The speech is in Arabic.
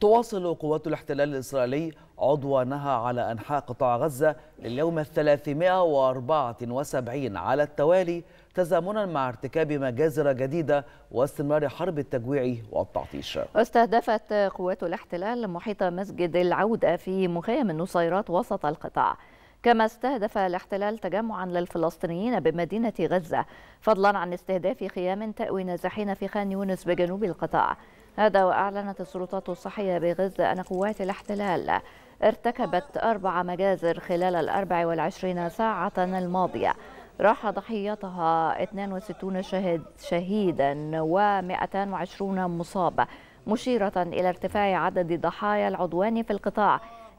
تواصل قوات الاحتلال الإسرائيلي عدوانها على أنحاء قطاع غزة لليوم الثلاثمائة وأربعة وسبعين على التوالي تزامنا مع ارتكاب مجازر جديدة واستمرار حرب التجويع والتعطيش استهدفت قوات الاحتلال محيط مسجد العودة في مخيم النصيرات وسط القطاع كما استهدف الاحتلال تجمعا للفلسطينيين بمدينة غزة فضلا عن استهداف خيام تأوي نازحين في خان يونس بجنوب القطاع هذا وأعلنت السلطات الصحية بغزة أن قوات الاحتلال ارتكبت أربع مجازر خلال الأربع والعشرين ساعة الماضية راح ضحيتها 62 شهد شهيدا و220 مصاب مشيرة إلى ارتفاع عدد ضحايا العدوان في القطاع